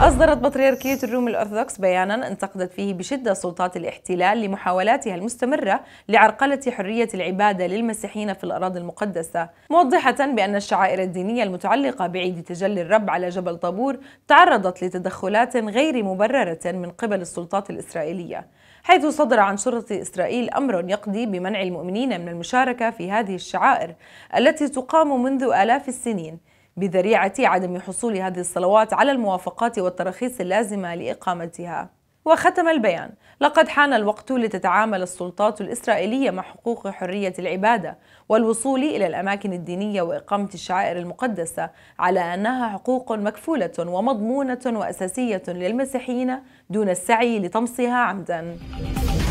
أصدرت بطريركية الروم الأرثوذكس بيانا انتقدت فيه بشدة سلطات الاحتلال لمحاولاتها المستمرة لعرقلة حرية العبادة للمسيحيين في الأراضي المقدسة موضحة بأن الشعائر الدينية المتعلقة بعيد تجلي الرب على جبل طابور تعرضت لتدخلات غير مبررة من قبل السلطات الإسرائيلية حيث صدر عن شرطة إسرائيل أمر يقضي بمنع المؤمنين من المشاركة في هذه الشعائر التي تقام منذ آلاف السنين بذريعة عدم حصول هذه الصلوات على الموافقات والتراخيص اللازمة لإقامتها وختم البيان لقد حان الوقت لتتعامل السلطات الإسرائيلية مع حقوق حرية العبادة والوصول إلى الأماكن الدينية وإقامة الشعائر المقدسة على أنها حقوق مكفولة ومضمونة وأساسية للمسيحيين دون السعي لطمسها عمدا